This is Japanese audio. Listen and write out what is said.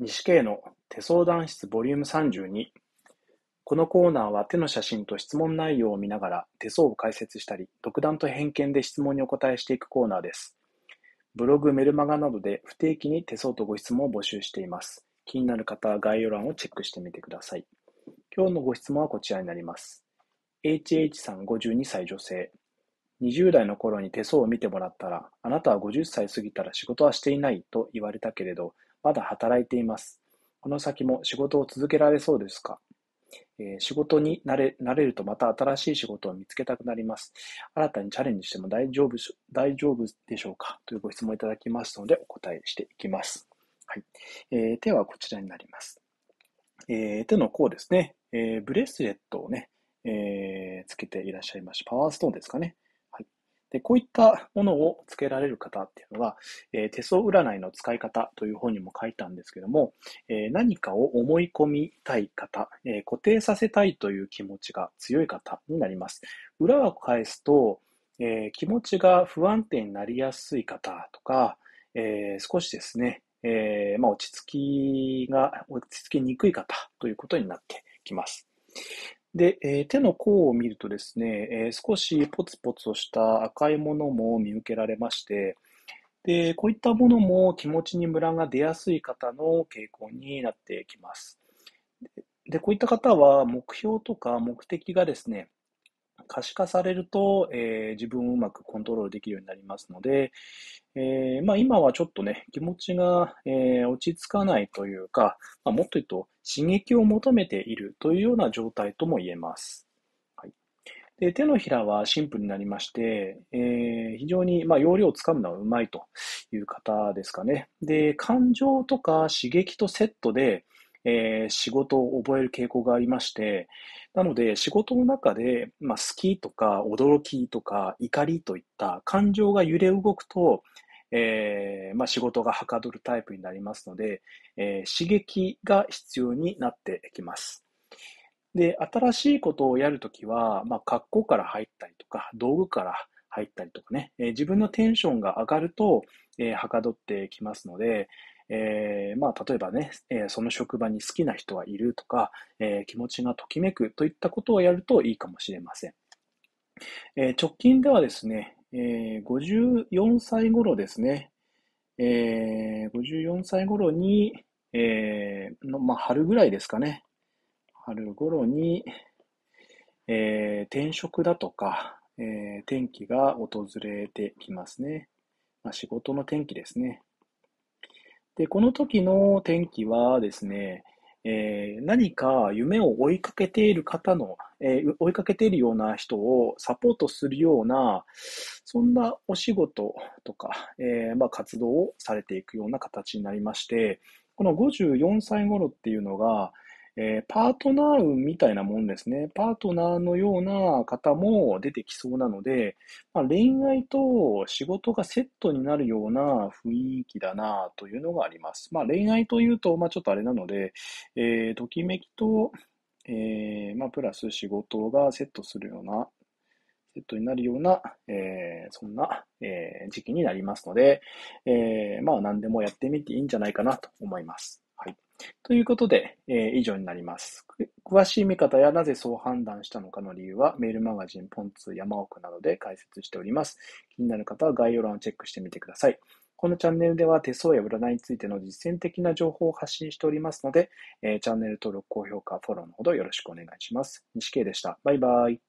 西系の手相談室 Vol.32 このコーナーは手の写真と質問内容を見ながら手相を解説したり、独断と偏見で質問にお答えしていくコーナーです。ブログ、メルマガなどで不定期に手相とご質問を募集しています。気になる方は概要欄をチェックしてみてください。今日のご質問はこちらになります。HH さん52歳女性。20代の頃に手相を見てもらったら、あなたは50歳過ぎたら仕事はしていないと言われたけれど、まだ働いています。この先も仕事を続けられそうですか、えー、仕事になれ慣れるとまた新しい仕事を見つけたくなります。新たにチャレンジしても大丈夫大丈夫でしょうかというご質問いただきますのでお答えしていきます。はいえー、手はこちらになります。えー、手の甲ですね、えー、ブレスレットをね、えー、つけていらっしゃいましパワーストーンですかね。で、こういったものをつけられる方っていうのは、えー、手相占いの使い方という本にも書いたんですけども、えー、何かを思い込みたい方、えー、固定させたいという気持ちが強い方になります。裏を返すと、え気持ちが不安定になりやすい方とか、え少しですね、えまあ、落ち着きが、落ち着きにくい方ということになってきます。で、えー、手の甲を見るとですね、えー、少しポツポツとした赤いものも見受けられまして、で、こういったものも気持ちにムラが出やすい方の傾向になってきます。で、こういった方は目標とか目的がですね、可視化されると、えー、自分をうまくコントロールできるようになりますので、えーまあ、今はちょっとね、気持ちが、えー、落ち着かないというか、まあ、もっと言うと、刺激を求めているというような状態とも言えます。はい、で手のひらはシンプルになりまして、えー、非常に、まあ、容量をつかむのはうまいという方ですかね。で、感情とか刺激とセットで、えー、仕事を覚える傾向がありまして、なので仕事の中で、まあ、好きとか驚きとか怒りといった感情が揺れ動くと、えー、まあ、仕事がはかどるタイプになりますので、えー、刺激が必要になってきます。で、新しいことをやるときは、まあ、格好から入ったりとか、道具から入ったりとかね、えー、自分のテンションが上がると、えはかどってきますので、えまあ、例えばね、えその職場に好きな人がいるとか、え気持ちがときめくといったことをやるといいかもしれません。え直近ではですね、えー、54歳頃ですね、えー、54歳頃に、えー、の、まあ、春ぐらいですかね。春頃に、えー、転職だとか、えー、天気が訪れてきますね。まあ、仕事の天気ですね。で、この時の天気はですね、えー、何か夢を追いかけている方の、えー、追いかけているような人をサポートするような、そんなお仕事とか、えー、まあ、活動をされていくような形になりまして、この54歳頃っていうのが、えー、パートナー運みたいなもんですね。パートナーのような方も出てきそうなので、まあ、恋愛と仕事がセットになるような雰囲気だなというのがあります。まあ、恋愛というと、まあ、ちょっとあれなので、えー、ときめきと、えー、まあ、プラス仕事がセットするような、セットになるような、えー、そんな、え時期になりますので、えまあ、何でもやってみていいんじゃないかなと思います。ということで、えー、以上になります。詳しい見方やなぜそう判断したのかの理由はメールマガジンポンツ山奥などで解説しております。気になる方は概要欄をチェックしてみてください。このチャンネルでは手相や占いについての実践的な情報を発信しておりますので、えー、チャンネル登録、高評価、フォローのほどよろしくお願いします。西慶でした。バイバイ。